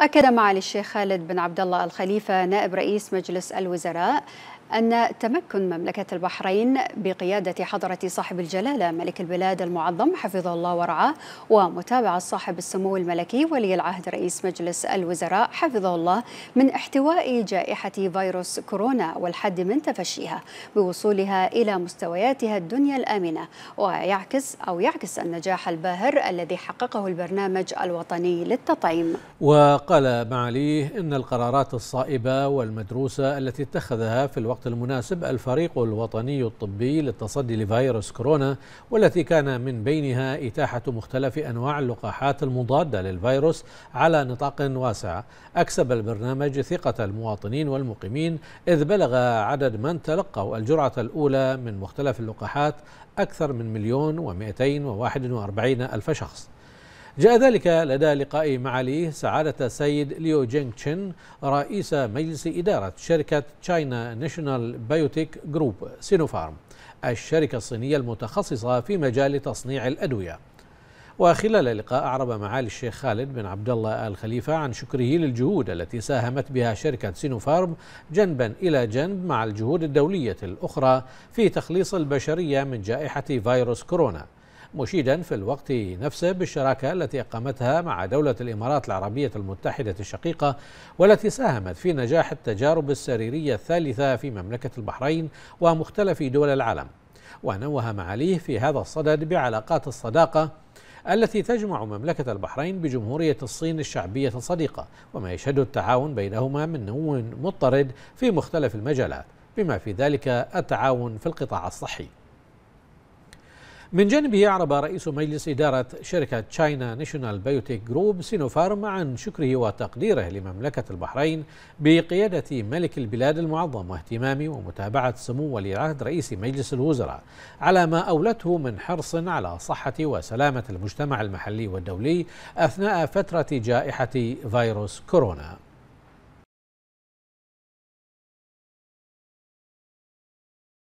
أكد معالي الشيخ خالد بن عبد الله الخليفة نائب رئيس مجلس الوزراء أن تمكن مملكة البحرين بقيادة حضرة صاحب الجلالة ملك البلاد المعظم حفظه الله ورعاه ومتابعة صاحب السمو الملكي ولي العهد رئيس مجلس الوزراء حفظه الله من احتواء جائحة فيروس كورونا والحد من تفشيها بوصولها إلى مستوياتها الدنيا الآمنة ويعكس أو يعكس النجاح الباهر الذي حققه البرنامج الوطني للتطعيم وقال قال معاليه إن القرارات الصائبة والمدروسة التي اتخذها في الوقت المناسب الفريق الوطني الطبي للتصدي لفيروس كورونا والتي كان من بينها إتاحة مختلف أنواع اللقاحات المضادة للفيروس على نطاق واسع أكسب البرنامج ثقة المواطنين والمقيمين إذ بلغ عدد من تلقوا الجرعة الأولى من مختلف اللقاحات أكثر من مليون ومئتين وواحد وأربعين ألف شخص جاء ذلك لدى لقاء معاليه سعادة السيد ليو جينغ تشين رئيس مجلس إدارة شركة تشاينا ناشونال بايوتيك جروب سينوفارم الشركة الصينية المتخصصة في مجال تصنيع الأدوية وخلال اللقاء أعرب معالي الشيخ خالد بن عبد الله آل خليفة عن شكره للجهود التي ساهمت بها شركة سينوفارم جنبا إلى جنب مع الجهود الدولية الأخرى في تخليص البشرية من جائحة فيروس كورونا مشيدا في الوقت نفسه بالشراكة التي أقامتها مع دولة الإمارات العربية المتحدة الشقيقة والتي ساهمت في نجاح التجارب السريرية الثالثة في مملكة البحرين ومختلف دول العالم ونوه معاليه في هذا الصدد بعلاقات الصداقة التي تجمع مملكة البحرين بجمهورية الصين الشعبية الصديقة وما يشهد التعاون بينهما من نمو مضطرد في مختلف المجالات بما في ذلك التعاون في القطاع الصحي من جانبه أعرب رئيس مجلس إدارة شركة تشاينا ناشونال بيوتيك جروب سينوفارم عن شكره وتقديره لمملكة البحرين بقيادة ملك البلاد المعظم واهتمام ومتابعة سمو ولي العهد رئيس مجلس الوزراء على ما أولته من حرص على صحة وسلامة المجتمع المحلي والدولي أثناء فترة جائحة فيروس كورونا